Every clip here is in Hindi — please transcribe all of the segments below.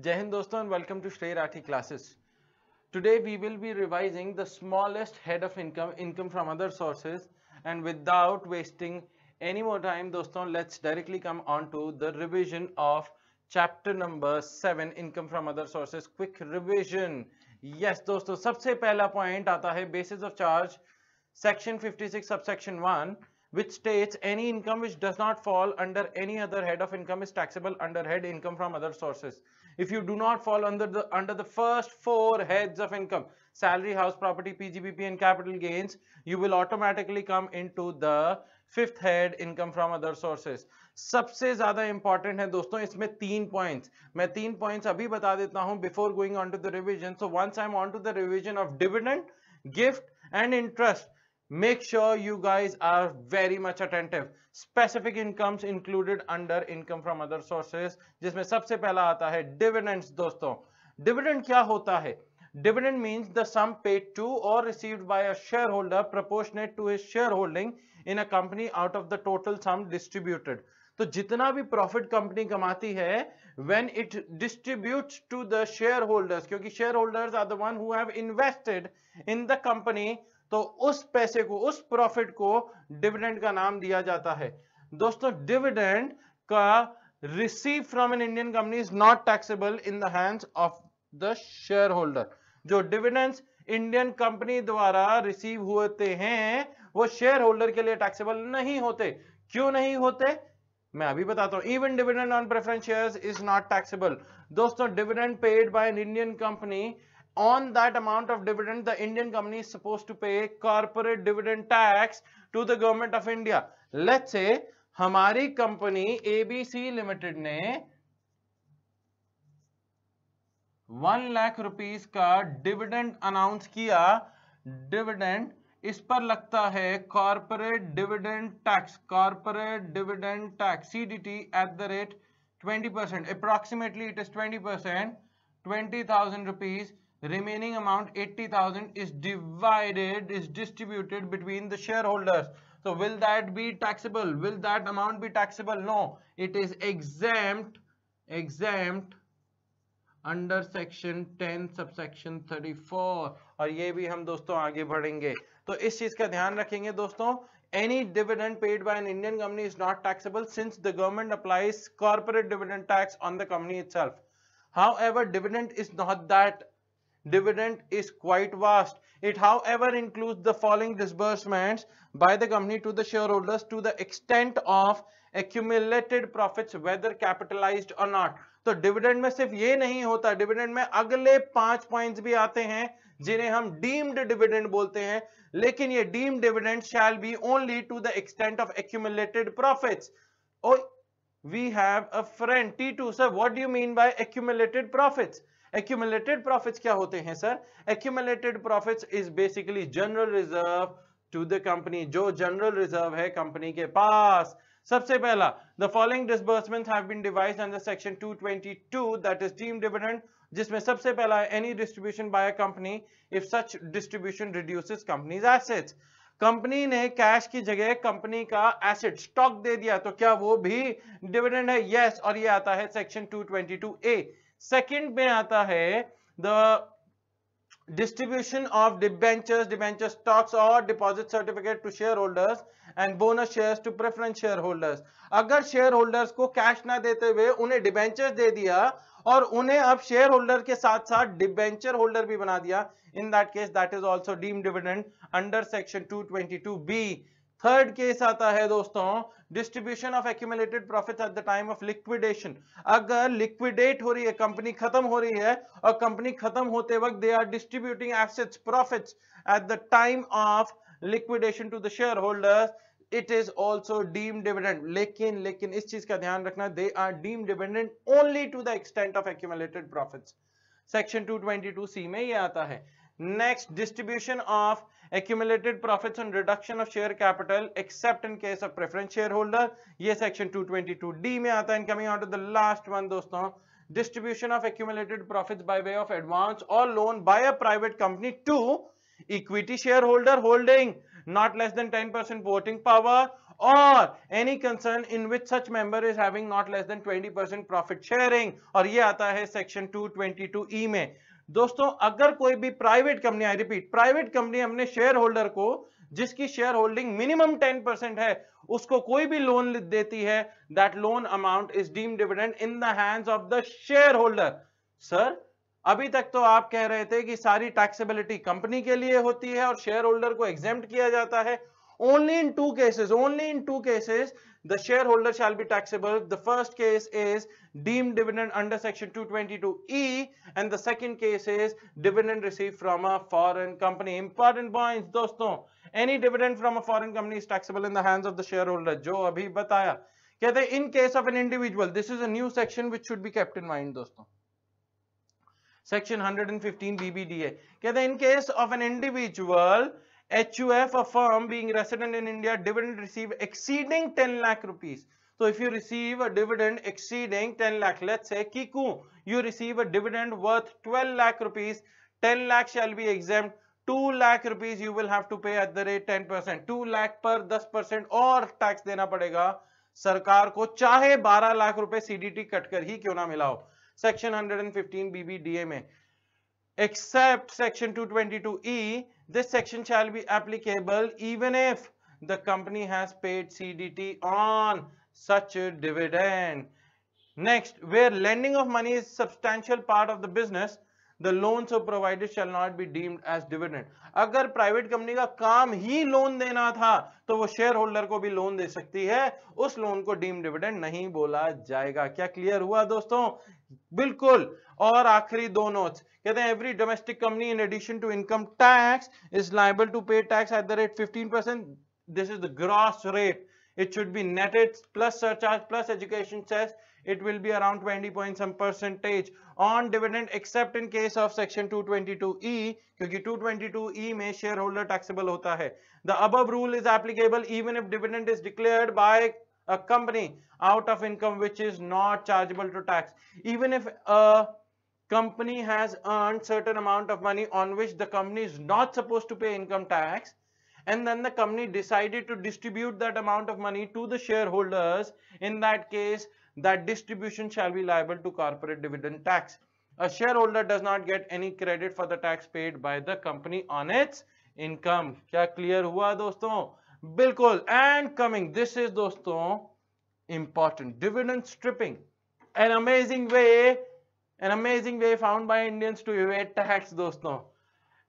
Jai Hind welcome to Shrey Rathi classes. Today we will be revising the smallest head of income, income from other sources and without wasting any more time dosto let's directly come on to the revision of chapter number 7 income from other sources quick revision. Yes dosto सबसे पहला point आता है basis of charge section 56 subsection 1 which states any income which does not fall under any other head of income is taxable under head income from other sources if you do not fall under the under the first four heads of income salary house property pgbp and capital gains you will automatically come into the fifth head, income from other sources. सबसे ज्यादा इंपॉर्टेंट है दोस्तों इसमें तीन पॉइंट्स मैं तीन पॉइंट्स अभी बता देता हूं before going on to the revision so once I am on to the revision of dividend gift and interest make sure you guys are very much attentive specific incomes included under income from other sources jisme sabse pehla aata hai dividends dosto dividend kya hota hai dividend means the sum paid to or received by a shareholder proportionate to his shareholding in a company out of the total sum distributed to जितना भी प्रॉफिट कंपनी कमाती है when it distributes to the share holders क्योंकि share holders are the one who have invested in the तो उस पैसे को उस प्रॉफिट को डिविडेंड का नाम दिया जाता है दोस्तों डिविडेंड का receive from an Indian company is not taxable in the hands of the share holder जो डिविडेंड्स इंडियन कंपनी द्वारा रिसीव होते हैं वो शेयर होल्डर के लिए टैक्सेबल नहीं होते क्यों नहीं होते मैं अभी बताता हूं even dividend on preference shares is not taxable दोस्तों dividend paid by an Indian company on that amount of dividend the indian company is supposed to pay corporate dividend tax to the government of india let's say hamari company abc limited ne 1 lakh rupees ka dividend announce kiya dividend इस पर लगता है corporate dividend tax corporate dividend tax CDT at the rate 20% approximately it is 20% 20000 rupees remaining amount 80000 is divided is distributed between the shareholders so will that be taxable will that amount be taxable no it is exempt exempt under section 10 subsection 34 And ये भी हम दोस्तों आगे बढ़ेंगे तो इस चीज का ध्यान रखेंगे दोस्तों any dividend paid by an Indian company is not taxable since the government applies corporate dividend tax on the company itself. However, dividend is not that dividend is quite vast. It however includes the following disbursements by the company to the shareholders to the extent of accumulated profits whether capitalized or not. So, dividend में सिर्फ ये नहीं होता dividend में अगले पांच points भी आते हैं जिन्हें हम deemed dividend बोलते हैं लेकिन ये deemed dividend shall be only to the extent of accumulated profits. Oh, we have a friend T2 sir what do you mean by accumulated profits? Accumulated profits क्या होते हैं sir accumulated profits is basically general reserve to the company जो जनरल रिजर्व है कंपनी के पास सबसे पहला द फॉलोइंग डिसबर्समेंट है section two twenty two that is deemed dividend जिसमें सबसे पहला है any distribution by a company if such distribution reduces company's assets company ने कैश की जगह कंपनी का एसेट स्टॉक दे दिया तो क्या वो भी डिविडेंड है यस yes, और ये आता है सेक्शन 222 ए सेकेंड में आता है the distribution of debentures debenture stocks और deposit certificate to share holders and bonus share to preference share holders अगर शेयर होल्डर्स को कैश ना देते हुए उन्हें डिबेंचर दे दिया और उन्हें अब शेयर होल्डर के साथ साथ डिबेंचर होल्डर भी बना दिया in that case that is also deemed dividend under section two twenty two B third case आता है दोस्तों distribution of accumulated profit at the time of liquidation अगर लिक्विडेट हो रही है कंपनी खत्म हो रही है और कंपनी खत्म होते वक्त they are distributing assets profits at the time of liquidation to the share holders it is also deemed dividend लेकिन लेकिन इस चीज का ध्यान रखना they are deemed dividend only to the extent of accumulated profit section 222 C में ये आता है Next, distribution of accumulated profits and reduction of share capital except in case of preference shareholder. ये section 222D में आता है and coming on to the last one दोस्तों distribution of accumulated profits by way of advance or loan by a private company to equity shareholder holding not less than 10% voting power or any concern in which such member is having not less than 20% profit sharing और ये आता है section 222E में दोस्तों अगर कोई भी private company I repeat private company अपने शेयर होल्डर को जिसकी share holding minimum ten percent है उसको कोई भी लोन देती है that loan amount is deemed dividend in the of the share holder sir अभी तक तो आप कह रहे थे कि सारी टैक्सेबिलिटी कंपनी के लिए होती है और शेयर होल्डर को एग्जेम्ट किया जाता है Only in two cases, only in two cases, the shareholder shall be taxable. The first case is deemed dividend under section 222E and the second case is dividend received from a foreign company. Important points, dosto. Any dividend from a foreign company is taxable in the hands of the shareholder. Jo abhi bataya. कहते हैं in case of an individual this is a new section which should be kept in mind section 115 bbda कहते हैं in case of an HUF, a firm being resident in India, dividend received exceeding 10 lakh rupees. So if you receive a dividend exceeding 10 lakh, let's say Kiku, you receive a dividend worth 12 lakh rupees, 10 lakh shall be exempt, 2 lakh rupees you will have to pay at the rate 10%, 2 lakh per 10% और tax देना पड़ेगा सरकार को चाहे 12 लाख रुपए सीडीटी कटकर ही क्यों ना मिलाओ सेक्शन 115 बीबीडीए में except section 222 E This section shall be applicable even if the company has paid CDT on such a dividend. Next, where lending of money is substantial part of the business, the loan so provided shall not be deemed as dividend अगर प्राइवेट कंपनी का काम ही लोन देना था तो वो शेयर होल्डर को भी लोन दे सकती है उस लोन को डीम डिविडेंड नहीं बोला जाएगा क्या क्लियर हुआ दोस्तों बिल्कुल और आखिरी दो नोट्स कहते हैं every domestic company in addition to income tax is liable to pay tax at the rate fifteen percent this is the gross rate it should be netted plus surcharge plus education cess it will be around 20 point some percentage on dividend except in case of section 222e because 222e may shareholder taxable होता है the above rule is applicable even if dividend is declared by a company out of income which is not chargeable to tax even if a company has earned certain amount of money on which the company is not supposed to pay income tax and then the company decided to distribute that amount of money to the shareholders in that case that distribution shall be liable to corporate dividend tax. A shareholder does not get any credit for the tax paid by the company on its income. क्या clear हुआ दोस्तों? बिल्कुल. And coming, this is दोस्तों important. Dividend stripping. An amazing way, an amazing way found by Indians to evade tax दोस्तों.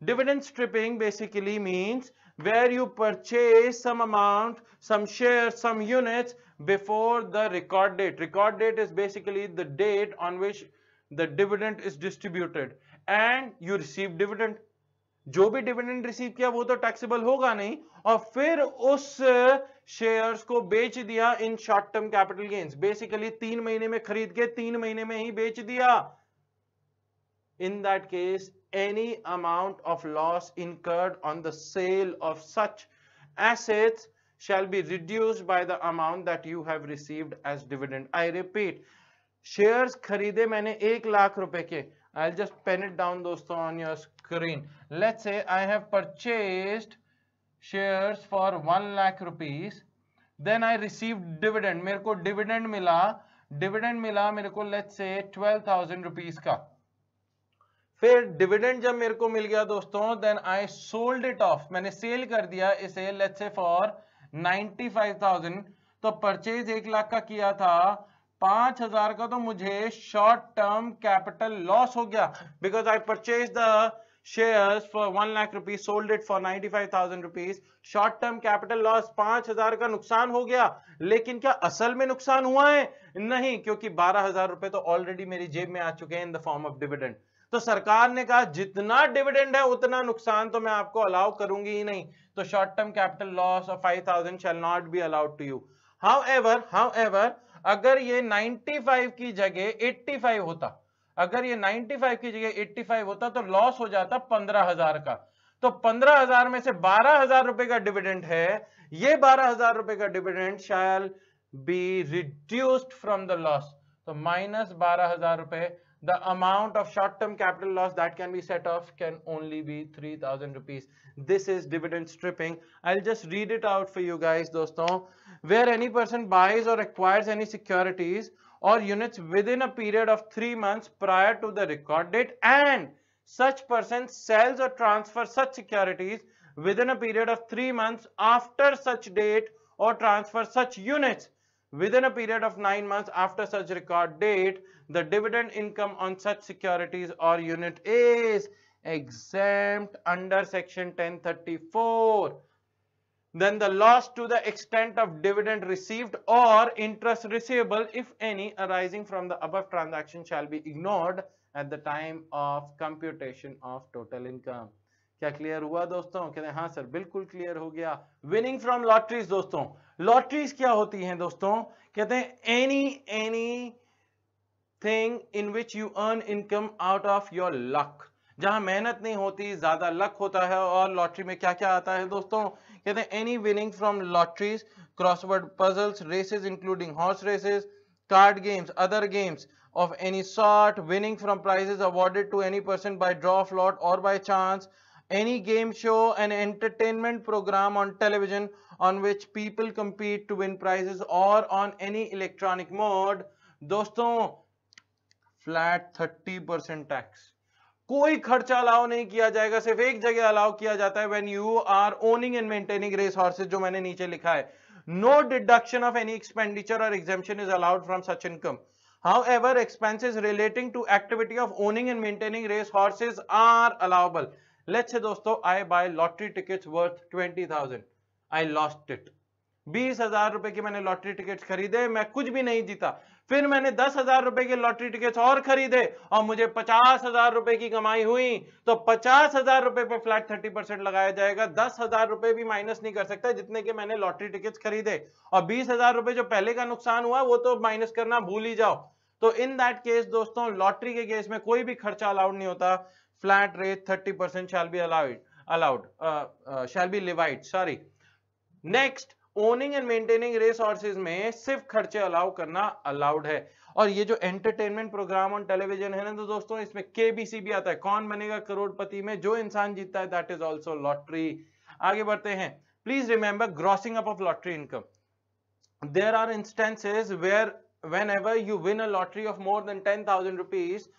Dividend stripping basically means where you purchase some amount, some shares, some units before the record date. Record date is basically the date on which the dividend is distributed and you receive dividend. जो भी डिविडेंड रिसीव किया वो तो टैक्सेबल होगा नहीं और फिर उस शेयर्स को बेच दिया in short term capital gains basically तीन महीने में खरीद के तीन महीने में ही बेच दिया in that case any amount of loss incurred on the sale of such assets shall be reduced by the amount that you have received as dividend. I repeat, shares maine ek lakh lakh ke. i I'll just pen it down दोस्तों on your screen. Let's say I have purchased shares for one lakh rupees. Then I received dividend. Merko dividend mila. Dividend mila. Merko let's say twelve thousand rupees ka. फिर डिविडेंड जब मेरे को मिल गया दोस्तों then I sold it off मैंने सेल कर दिया इसे लेट से फॉर 95,000 तो परचेज एक लाख का किया था पांच हजार का तो मुझे शॉर्ट टर्म कैपिटल लॉस हो गया because I purchase the shares for one lakh rupees sold it for ninety five thousand rupees short term capital loss पांच हजार का नुकसान हो गया लेकिन क्या असल में नुकसान हुआ है नहीं क्योंकि बारह हजार रुपए तो ऑलरेडी मेरी जेब में आ चुके हैं in the form of dividend तो सरकार ने कहा जितना डिविडेंड है उतना नुकसान तो मैं आपको अलाउ करूंगी ही नहीं तो short term capital loss of five thousand shall not be allowed to you however however अगर ये 95 की जगह 85 होता अगर ये 95 की जगह 85 होता तो लॉस हो जाता पंद्रह हजार का तो पंद्रह हजार में से बारह हजार रुपए का डिविडेंड है ये बारह हजार रुपए का dividend shall be reduced from the loss तो माइनस बारह हजार रुपए the amount of short-term capital loss that can be set off can only be 3000 rupees this is dividend stripping i'll just read it out for you guys doston where any person buys or acquires any securities or units within a period of 3 months prior to the record date and such person sells or transfers such securities within a period of 3 months after such date or transfer such units within a period of 9 months after such record date the dividend income on such securities or unit is exempt under section 1034 then the loss to the extent of dividend received or interest receivable if any arising from the above transaction shall be ignored at the time of computation of total income क्या क्लियर हुआ दोस्तों कहते हाँ सर बिल्कुल क्लियर हो गया विनिंग फ्रॉम लॉटरीज दोस्तों लॉटरीज क्या होती हैं दोस्तों कहते हैं any any thing in which you earn income out of your luck जहां मेहनत नहीं होती ज्यादा लक होता है और लॉटरी में क्या क्या आता है दोस्तों कहते हैं any winning from lotteries crossword puzzles races including horse races card games, other games of any sort, winning from prizes awarded to any person by draw of lot or by chance, any game show an entertainment program on television on which people compete to win prizes or on any electronic mode. दोस्तों फ्लैट थर्टी परसेंट टैक्स कोई खर्चा अलाउ नहीं किया जाएगा सिर्फ एक जगह अलाउ किया जाता है when you are owning and maintaining race horses जो मैंने नीचे लिखा है no deduction of any expenditure और exemption is allowed from such income how however expenses relating to activity of owning and maintaining race horses are allowable let's say dosto i buy lottery tickets worth I lost it बीस हजार रुपए की मैंने लॉटरी टिकट खरीदे मैं कुछ भी नहीं जीता फिर मैंने दस हजार रुपए के लॉटरी टिकट और खरीदे और मुझे पचास हजार रुपए की कमाई हुई तो पचास हजार रुपए पर फ्लैट थर्टी परसेंट लगाया जाएगा दस हजार रुपए भी माइनस नहीं कर सकता जितने के मैंने लॉटरी टिकट खरीदे और बीस हजार रुपए जो पहले का नुकसान हुआ वो तो माइनस करना भूल ही जाओ तो इन दैट केस दोस्तों लॉटरी के केस में कोई भी खर्चा अलाउड नहीं होता flat rate thirty percent shall be allowed allowed shall be levied sorry next owning and maintaining resources में सिर्फ खर्चे अलाउ करना अलाउड है और ये जो एंटरटेनमेंट प्रोग्राम ऑन टेलीविजन है ना तो दोस्तों इसमें केबीसी भी आता है कौन बनेगा करोड़पति में जो इंसान जीतता है दैट इज ऑल्सो लॉटरी आगे बढ़ते हैं please remember grossing up of lottery income there are instances where whenever you win a lottery of more than ten thousand rupees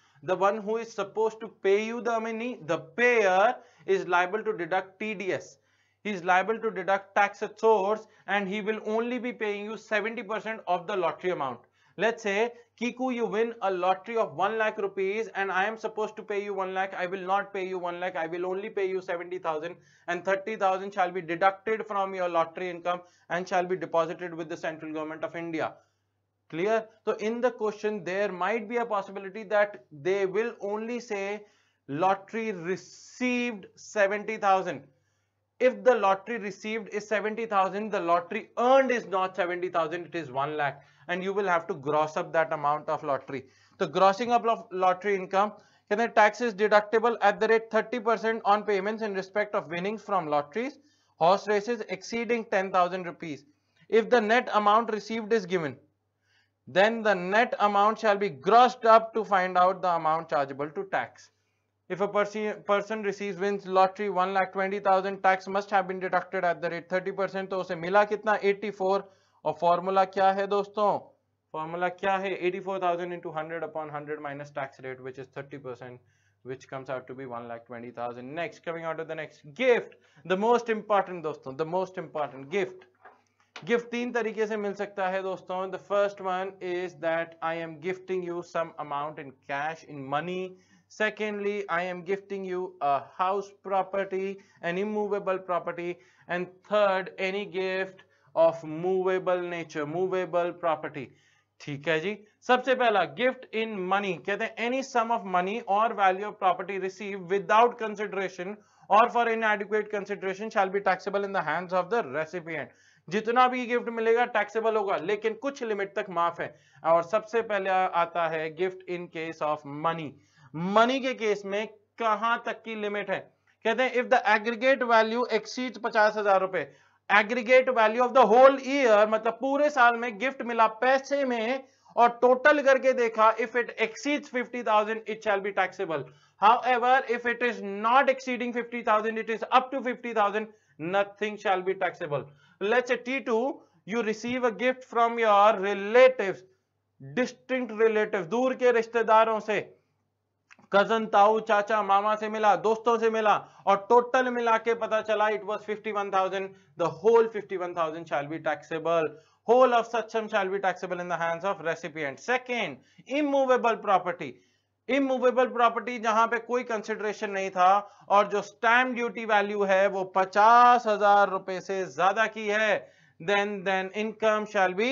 one who is suppose to pay you you the payer is liable to deduct T D S he is liable to deduct tax at source and he will only be paying you 70% of the lottery amount. Let's say, Kiku, you win a lottery of 1 lakh rupees and I am supposed to pay you 1 lakh. I will not pay you 1 lakh. I will only pay you 70,000 and 30,000 shall be deducted from your lottery income and shall be deposited with the central government of India clear so in the question there might be a possibility that they will only say lottery received 70000 if the lottery received is 70,000, the lottery earned is not 70,000, it is 1 lakh and you will have to gross up that amount of lottery. The grossing up of lottery income, can the tax is deductible at the rate 30% on payments in respect of winnings from lotteries, horse races exceeding 10,000 rupees. If the net amount received is given, then the net amount shall be grossed up to find out the amount chargeable to tax. If a person receives wins lottery 1 lakh 20,000 tax must have been deducted at the rate 30% तो उसे मिला कितना 84 और फॉर्मूला क्या है दोस्तों फॉर्मूला क्या है 84,000 into 100 upon 100 minus tax rate which is 30% which comes out to be 1 lakh 20,000 next coming out to the next gift the most important दोस्तों the most important gift Gift तीन तरीके से मिल सकता है दोस्तों the first one is that I am gifting you some amount in cash in Secondly, I am gifting you a house property, an immovable property. And third, any gift of movable nature, movable property. ठीक है जी सबसे पहला गिफ्ट इन मनी कहते हैं एनी सम ऑफ मनी और value of property receive without consideration और for inadequate consideration shall be taxable in the hands of the recipient जितना भी गिफ्ट मिलेगा टैक्सेबल होगा लेकिन कुछ लिमिट तक माफ है और सबसे पहले आता है gift in case of money money के केस में कहां तक की लिमिट है कहते हैं if the aggregate value exceed पचास हजार रुपए aggregate value of the whole year मतलब पूरे साल में गिफ्ट मिला पैसे में और टोटल करके देखा if it exceed fifty thousand it shall be taxable however if it is not exceeding fifty thousand it is up to fifty thousand nothing shall be taxable let's T two you receive a gift from your relative distinct relative दूर के रिश्तेदारों से कजन ताऊ चाचा मामा से मिला दोस्तों से मिला और टोटल मिला के पता चला it was fifty one thousand the whole fifty one thousand shall be taxable whole of such shall be taxable in hands of hands of recipient second immovable property जहां पे कोई कंसिडरेशन नहीं था और जो स्टैंप ड्यूटी वैल्यू है वो पचास हजार रुपए से ज्यादा की है then then income shall be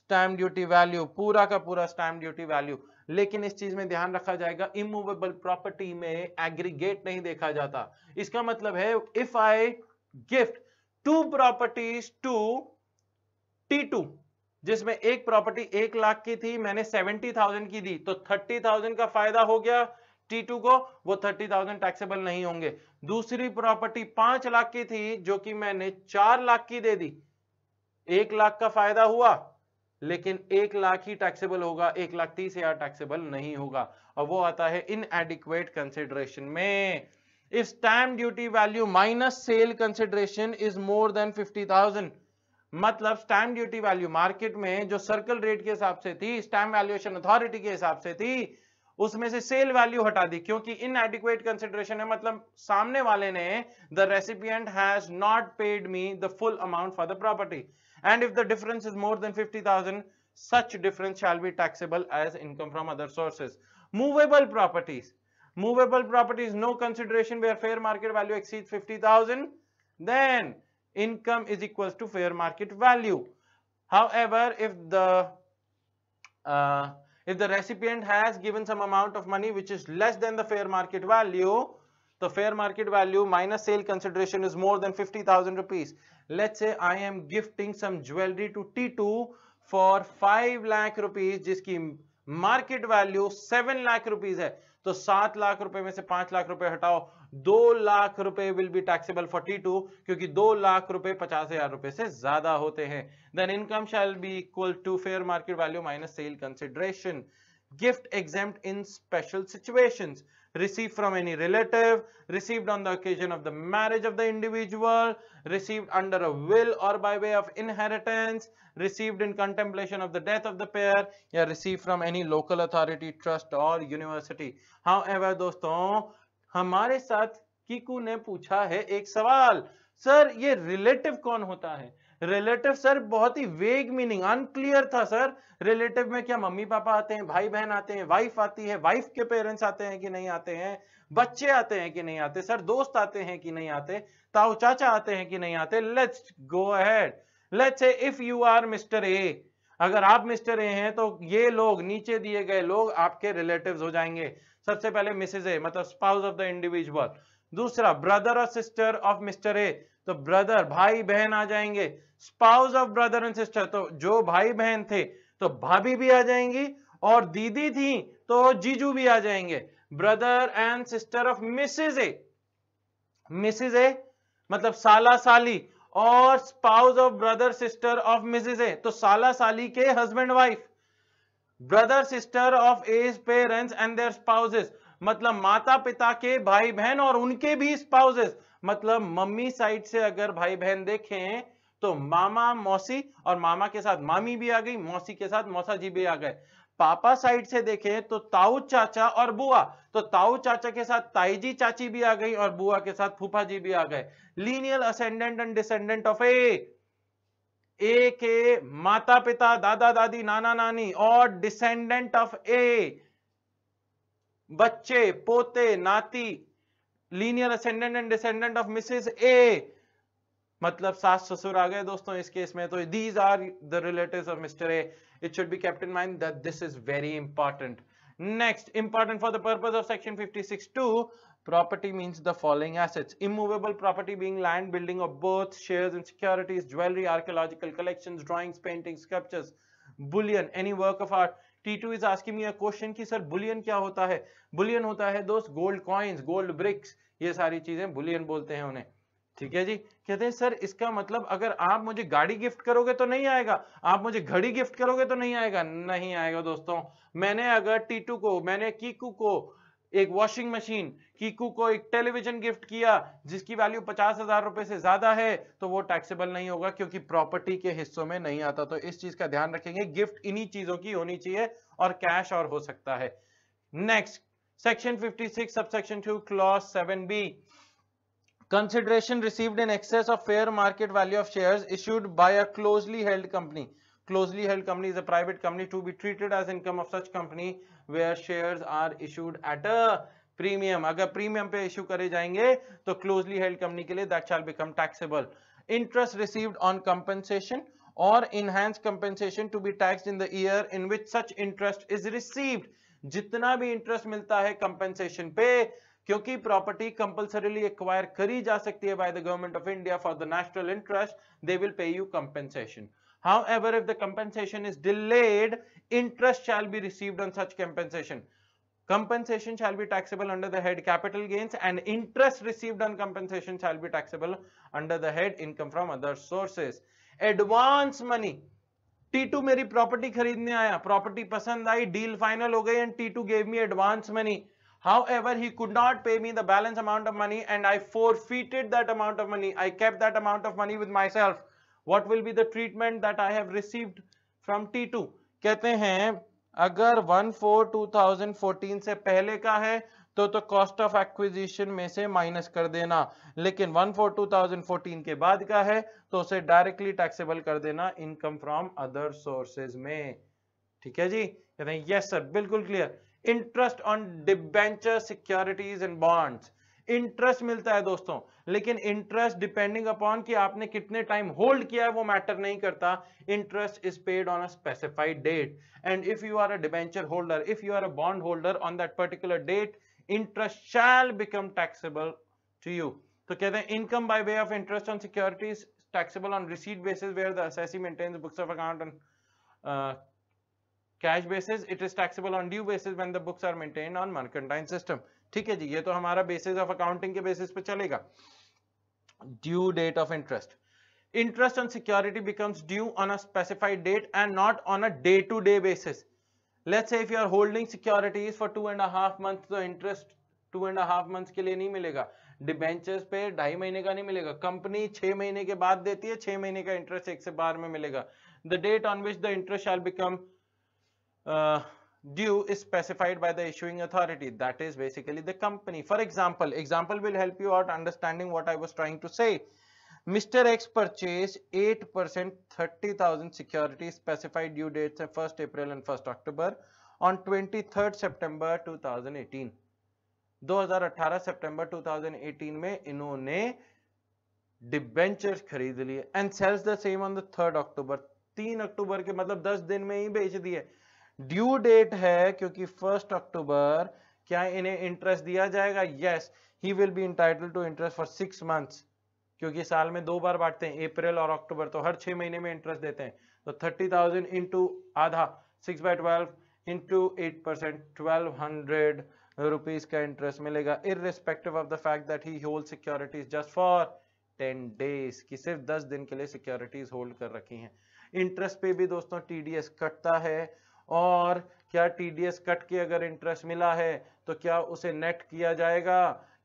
stamp duty value पूरा का पूरा स्टैम्प ड्यूटी वैल्यू लेकिन इस चीज में ध्यान रखा जाएगा इमूवेबल प्रॉपर्टी में एग्रीगेट नहीं देखा जाता इसका मतलब है if I gift two properties to T two जिसमें एक प्रॉपर्टी एक लाख की थी मैंने सेवेंटी थाउजेंड की दी तो थर्टी थाउजेंड का फायदा हो गया टी टू को वो थर्टी थाउजेंड टैक्सेबल नहीं होंगे दूसरी प्रॉपर्टी पांच लाख की थी जो कि मैंने चार लाख की दे दी एक लाख का फायदा हुआ लेकिन एक लाख ही टैक्सेबल होगा एक लाख तीस हजार टैक्सेबल नहीं होगा और वो आता है इन एडिक्वेट कंसिडरेशन में if stamp duty value minus sale consideration is more than fifty thousand मतलब स्टैम्प ड्यूटी वैल्यू मार्केट में जो सर्कल रेट के हिसाब से थी स्टैम्प वैल्यूएशन अथॉरिटी के हिसाब से थी उसमें से सेल वैल्यू हटा दी क्योंकि इन एडिक्वेट कंसिडरेशन है मतलब सामने वाले ने the recipient has not paid me the full amount for the property and if the difference is more than 50,000 such difference shall be taxable as income from other sources. Movable properties. Movable properties, no consideration where fair market value exceeds 50,000. Then income is equals to fair market value. However, if the uh, if the recipient has given some amount of money which is less than the fair market value, the fair market value minus sale consideration is more than 50,000 rupees. Let's say I am gifting some jewelry to T2 for 5 lakh rupees जिसकी मार्केट वैल्यू 7 लाख रुपीस है तो 7 लाख रुपए में से 5 लाख रुपए हटाओ 2 लाख रुपए will be taxable for T two क्योंकि 2 लाख रुपए पचास हजार रुपए से ज्यादा होते हैं then income shall be equal to fair market value minus sale consideration gift exempt in special situations received from any relative, received on the occasion of the marriage of the individual, received under a will or by way of inheritance, received in contemplation of the death of the pair, या received from any local authority, trust or university. However, दोस्तों hamare sath kiku ne pucha hai ek sawal sir ye relative kon hota hai relative sir बहुत ही वेग मीनिंग अनक्लियर था सर रिलेटिव में क्या मम्मी पापा आते हैं भाई बहन आते हैं वाइफ आती है वाइफ के पेरेंट्स आते हैं कि नहीं आते हैं बच्चे आते हैं कि नहीं आते सर दोस्त आते हैं कि नहीं आते ताऊ चाचा आते हैं कि नहीं आते let's go ahead let's if you are Mr A अगर आप मिस्टर ए हैं तो ये लोग नीचे दिए गए लोग आपके रिलेटिव हो जाएंगे सबसे पहले मिसेज ए मतलब स्पाउस ऑफ द इंडिविजुअल दूसरा ब्रदर और सिस्टर ऑफ मिस्टर ए तो ब्रदर भाई बहन आ जाएंगे spouse of brother and sister तो जो भाई बहन थे तो भाभी भी आ जाएंगी और दीदी थी तो जीजू भी आ जाएंगे brother and sister of Mrs A Mrs A मतलब साला साली और spouse of brother sister of Mrs A तो साला साली के husband wife brother sister of A's parents and their spouses मतलब माता पिता के भाई बहन और उनके भी स्पाउसेस मतलब मम्मी साइड से अगर भाई बहन देखें तो मामा मौसी और मामा के साथ मामी भी आ गई मौसी के साथ मौसा जी भी आ गए पापा साइड से देखें तो ताऊ चाचा और बुआ तो ताऊ चाचा के साथ ताई जी चाची भी आ गई और बुआ के साथ फूफा जी भी आ गए lineal ascendant and descendant of A A के माता पिता दादा दादी नाना नानी और डिसेंडेंट ऑफ ए बच्चे पोते नाती linear ascendant and descendant of Mrs A मतलब सास ससुर आ गए दोस्तों इस केस में तो these are the relatives of Mr A it should be kept in mind that this is very important next important for the purpose of section 56 2 property means the following assets immovable property being land building of both shares and securities jewelry archaeological collections drawings paintings sculptures bullion any work of art T two is asking me a question कि सर बुलियन क्या होता है बुलियन होता है दोस्त गोल्ड कॉइन्स गोल्ड ब्रिक्स ये सारी चीजें बुलियन बोलते हैं उन्हें ठीक है जी कहते हैं सर इसका मतलब अगर आप मुझे गाड़ी गिफ्ट करोगे तो नहीं आएगा आप मुझे घड़ी गिफ्ट करोगे तो नहीं आएगा नहीं आएगा दोस्तों मैंने अगर टीटू को मैंने कीकू को एक वॉशिंग मशीन कीकू को एक टेलीविजन गिफ्ट किया जिसकी वैल्यू पचास हजार रुपए से ज्यादा है तो वो टैक्सेबल नहीं होगा क्योंकि प्रॉपर्टी के हिस्सों में नहीं आता तो इस चीज का ध्यान रखेंगे गिफ्ट इन्हीं चीजों की होनी चाहिए और कैश और हो सकता है next section fifty six sub section two clause seven B consideration received in excess of fair market value of share issued by a closely held company closely held company is a private company to be treated as income of such company where shares are issued at a premium अगर प्रीमियम पे इशू करे जाएंगे तो क्लोजली हेल्ड कंपनी के लिए that shall become taxable interest received on compensation और enhance compensation to be tax in the year in which such interest is received जितना भी इंटरेस्ट मिलता है कंपनसेशन पे क्योंकि प्रॉपर्टी कंपल्सरीली एक्वायर करी जा सकती है by the government of India for the national interest they will pay you compensation However, if the compensation is delayed, interest shall be received on such compensation. Compensation shall be taxable under the head capital gains and interest received on compensation shall be taxable under the head income from other sources. Advance money. T2 मेरी property खरीदने आया प्रॉपर्टी पसंद आई डील फाइनल हो गई and t T2 gave me advance money. However, he could not pay me the balance amount of money and I forfeited that amount of money. I kept that amount of money with myself. What will be the treatment that I have received from T two कहते हैं अगर one four two thousand fourteen से पहले का है तो तो कॉस्ट ऑफ एक्विजिशन में से माइनस कर देना लेकिन one four two thousand fourteen के बाद का है तो उसे डायरेक्टली टैक्सेबल कर देना इनकम फ्रॉम अदर सोर्सेज में ठीक है जी कहते हैं यस सर बिल्कुल clear interest on debenture securities and bonds interest मिलता है दोस्तों लेकिन इंटरेस्ट डिपेंडिंग अपॉन कि आपने कितने टाइम होल्ड किया है वो मैटर नहीं करता interest is paid on a specified date and if you are a debenture holder if you are a bond holder on that particular date interest shall become taxable to you तो कहते हैं income by way of interest on securities taxable on receipt basis where the assessee maintains books of account on cash basis it is taxable on due basis when the books are maintained on mercantile system ठीक है जी ये तो हमारा बेसिस ऑफ अकाउंटिंग के बेसिस पे चलेगा due date of interest interest on security becomes due on a specified date and not on a day to day basis let's if you are holding securities for two and half month तो interest two and half month के लिए नहीं मिलेगा डिबेंचर्स पे ढाई महीने का नहीं मिलेगा कंपनी छह महीने के बाद देती है छह महीने का इंटरेस्ट एक से बार में मिलेगा the date on which the interest shall become due is specified by the issuing authority that is basically the company for example example will help you out understanding what i was trying to say mr x purchased 8% 30000 security specified due dates 1st april and 1st october on 23rd september 2018 2018 सितंबर 2018 में इन्होंने डिबेंचर्स खरीद लिए and sells the same on the third October तीन अक्टूबर के मतलब 10 दिन में ही बेच दिए ड्यू डेट है क्योंकि फर्स्ट अक्टूबर क्या इन्हें इंटरेस्ट दिया जाएगा yes he will be entitled to interest for six month क्योंकि साल में दो बार बांटते हैं अप्रैल और अक्टूबर तो हर छह महीने में इंटरेस्ट देते हैं तो थर्टी थाउजेंड इंटू आधा six by twelve into eight percent twelve hundred rupees का इंटरेस्ट मिलेगा in irrespective of the fact that he hold securities just for ten days की सिर्फ दस दिन के लिए सिक्योरिटीज होल्ड कर रखी हैं इंटरेस्ट पे भी दोस्तों टीडीएस कटता है और क्या टीडीएस कट के अगर इंटरेस्ट मिला है तो क्या उसे नेट किया जाएगा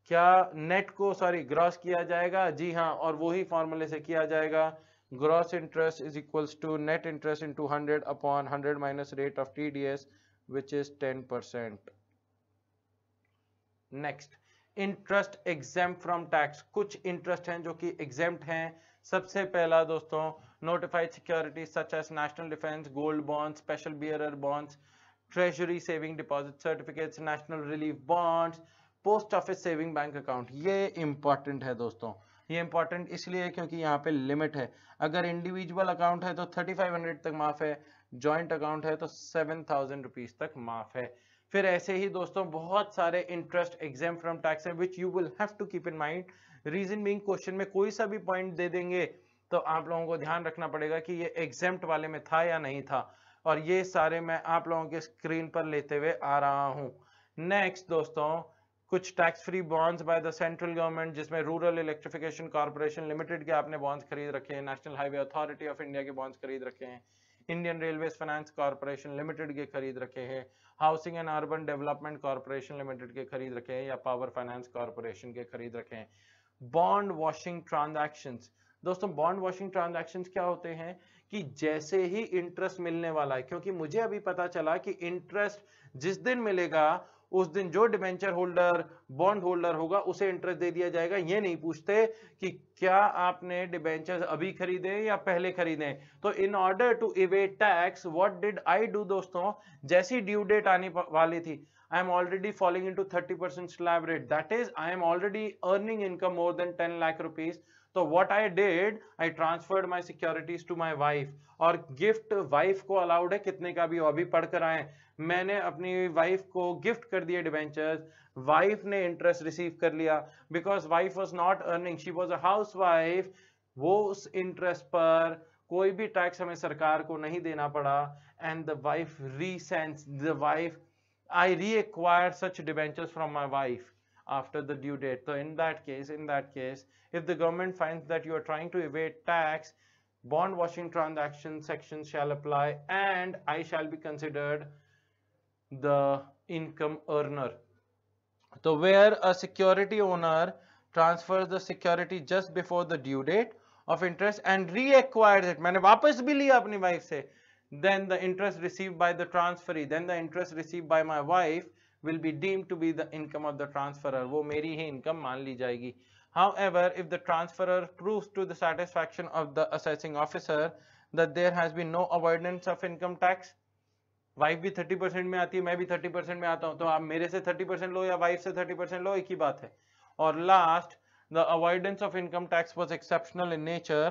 क्या नेट को सॉरी ग्रॉस किया जाएगा जी हाँ और वही फॉर्मूले से किया जाएगा gross interest is equals to net interest into 100 upon 100 minus rate of TDS which is 10 percent next interest exempt from tax कुछ इंटरेस्ट हैं जो कि एग्जाम हैं सबसे पहला दोस्तों notified securities such as national defense, gold bonds, special bearer bonds, treasury saving deposit certificates, national relief bonds, post office saving bank account ये इंपॉर्टेंट है दोस्तों ये इंपॉर्टेंट इसलिए क्योंकि यहाँ पे लिमिट है अगर इंडिविजुअल अकाउंट है तो 3500 तक माफ है जॉइंट अकाउंट है तो 7000 थाउजेंड तक माफ है फिर ऐसे ही दोस्तों बहुत सारे इंटरेस्ट एग्जाम फ्रॉम टैक्स है which you will have to keep in mind reason being question में कोई सा भी पॉइंट दे देंगे तो आप लोगों को ध्यान रखना पड़ेगा कि ये एग्जेम्प्ट वाले में था या नहीं था और ये सारे मैं आप लोगों के स्क्रीन पर लेते हुए आ रहा हूँ नेक्स्ट दोस्तों कुछ tax free bonds by the central government जिसमें रूरल इलेक्ट्रिफिकेशन कॉर्पोरेशन लिमिटेड के आपने बॉन्ड्स खरीद रखे हैं national highway authority of India के बॉन्ड्स खरीद रखे हैं Indian railway finance corporation limited के खरीद रखे हैं housing and urban development corporation limited के खरीद रखे हैं या पावर फाइनेंस कॉर्पोरेशन के खरीद रखे हैं बॉन्ड वॉशिंग ट्रांजेक्शन दोस्तों बॉन्ड वॉशिंग ट्रांजेक्शन क्या होते हैं कि जैसे ही इंटरेस्ट मिलने वाला है क्योंकि मुझे अभी पता चला कि इंटरेस्ट जिस दिन मिलेगा उस दिन जो डिवेंचर होल्डर बॉन्ड होल्डर होगा उसे इंटरेस्ट दे दिया जाएगा ये नहीं पूछते कि क्या आपने डिबेंचर अभी खरीदे या पहले खरीदे तो in order to evade tax what did I do दोस्तों जैसी ड्यू डेट आने वाली थी I am already falling into 30% slab rate. That is, I am already earning income more than 10 lakh rupees. तो what I did I transferred my securities to my wife और गिफ्ट वाइफ को अलाउड है कितने का भी हो अभी पढ़कर आए मैंने अपनी वाइफ को गिफ्ट कर दिए डिवेंचर वाइफ ने इंटरेस्ट रिसीव कर लिया because wife was not earning she was a housewife वो उस इंटरेस्ट पर कोई भी टैक्स हमें सरकार को नहीं देना पड़ा and the wife reasons the wife I reacquire such debentures from my wife after the due date. So in that case, in that case, if the government finds that you are trying to evade tax, bond washing transaction section shall apply and I shall be considered the income earner. So where a security owner transfers the security just before the due date of interest and reacquires it. Then the interest received by the transferee, then the interest received by my wife will be deemed to be the income of the transferor वो मेरी ही income मान ली जाएगी however if the transferor proves to the satisfaction of the assessing officer that there has been no avoidance of income tax wife भी 30 percent में आती है मैं भी 30 percent में आता हूँ तो आप मेरे से 30 percent लो या वाइफ से 30 percent लो एक ही बात है और last, the avoidance of income tax was exceptional in nature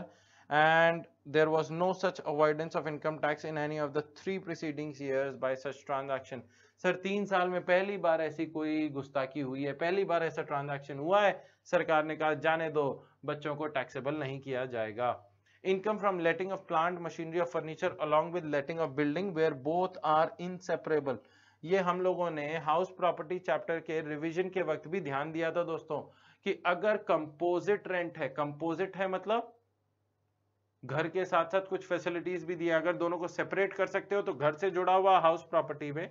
and there was no such avoidance of income tax in any of the three preceding years by such transaction sir तीन साल में पहली बार ऐसी कोई गुस्ताखी हुई है पहली बार ऐसा ट्रांजैक्शन हुआ है सरकार ने कहा जाने दो बच्चों को टैक्सेबल नहीं किया जाएगा income from letting of plant machinery of furniture along with letting of building where both are inseparable ये हम लोगों ने हाउस प्रॉपर्टी चैप्टर के रिविजन के वक्त भी ध्यान दिया था दोस्तों कि अगर कंपोजिट रेंट है कंपोजिट है मतलब घर के साथ साथ कुछ फैसिलिटीज भी दिया अगर दोनों को सेपरेट कर सकते हो तो घर से जुड़ा हुआ हाउस प्रॉपर्टी में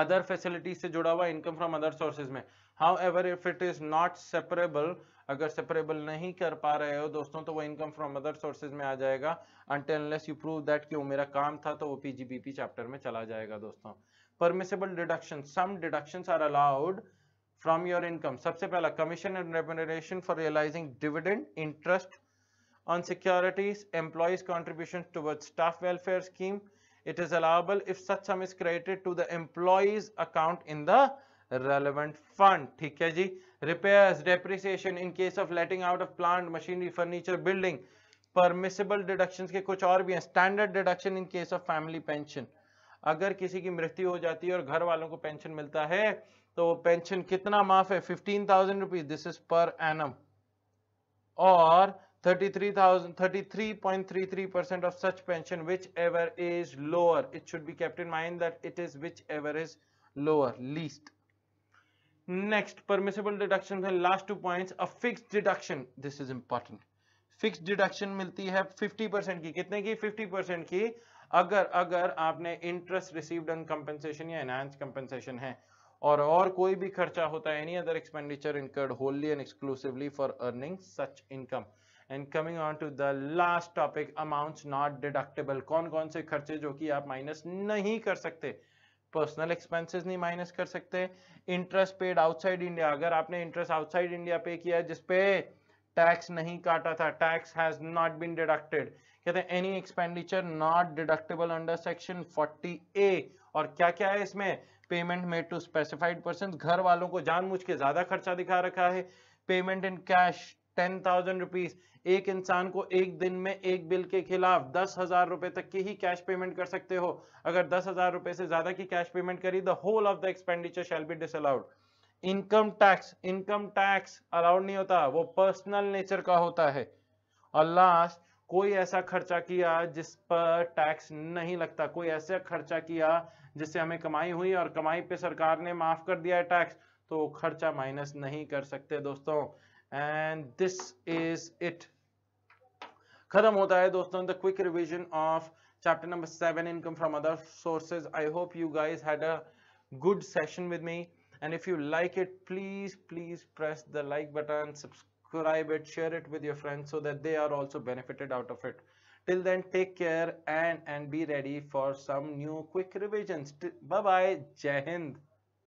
अदर फैसिलिटीज से जुड़ा हुआ इनकम फ्रॉम अदर सोर्सेज में however if it is not separable अगर सेपरेबल नहीं कर पा रहे हो दोस्तों तो वो इनकम फ्रॉम अदर सोर्सेज में आ जाएगा अनटेनलेस यू प्रूव दैट कि वो मेरा काम था तो वो पीजीबीपी चैप्टर में चला जाएगा दोस्तों permissible deduction some deduction are allowed from your income सबसे पहला commission and remuneration for realising dividend interest on securities employees' contribution toward staff welfare scheme it is allowable if such sum is credited to the employee's account in the relevant fund theek hai ji repairs depreciation in case of letting out of plant machinery furniture building permissible deductions ke kuch aur bhi hain standard deduction in case of family pension agar kisi ki mrityu ho jati hai aur ghar walon ko pension milta hai to wo pension kitna maaf hai 15000 rupees this is per annum annum 33.33 of such pension whichever is lower it should be kept in mind that it is whichever is lower least next permissible deduction The last two points a fixed deduction this is important fixed deduction मिलती है 50 परसेंट की कितने की 50 परसेंट की अगर अगर आपने इंटरेस्ट रिसीव्ड ऑन कंपनसेशन या एनहांस कंपनसेशन है और और कोई भी खर्चा होता है any other expenditure incurred wholly and exclusively for earning such income and coming on to the last topic amount not deductible कौन कौन से खर्चे जो कि आप माइनस नहीं कर सकते पर्सनल एक्सपेंसेस नहीं माइनस कर सकते इंटरेस्ट पेड आउटसाइड इंडिया अगर आपने इंटरेस्ट आउटसाइड इंडिया पे किया है जिसपे टैक्स नहीं काटा था tax has not been deducted कहते हैं any expenditure not deductible under section 40 A और क्या क्या है इसमें payment made to specified person घर वालों को जानबूझ के ज्यादा खर्चा दिखा रखा है payment in cash ten thousand rupees एक इंसान को एक दिन में एक बिल के खिलाफ दस हजार रुपए तक की ही कैश पेमेंट कर सकते हो अगर दस हजार रुपए से ज्यादा की कैश पेमेंट करी the whole of the expenditure shall be disallowed income tax income tax allowed नहीं होता वो पर्सनल नेचर का होता है और लास्ट कोई ऐसा खर्चा किया जिस पर टैक्स नहीं लगता कोई ऐसा खर्चा किया जिससे हमें कमाई हुई और कमाई पे सरकार ने माफ कर दिया है टैक्स तो खर्चा माइनस नहीं कर सकते दोस्तों And this is it. खत्म hota hai, doston. The quick revision of chapter number 7 income from other sources i hope you guys had a good session with me and if you like it please please press the like button subscribe it share it with your friends so that they are also benefited out of it till then take care and and be ready for some new quick revisions bye bye jai hind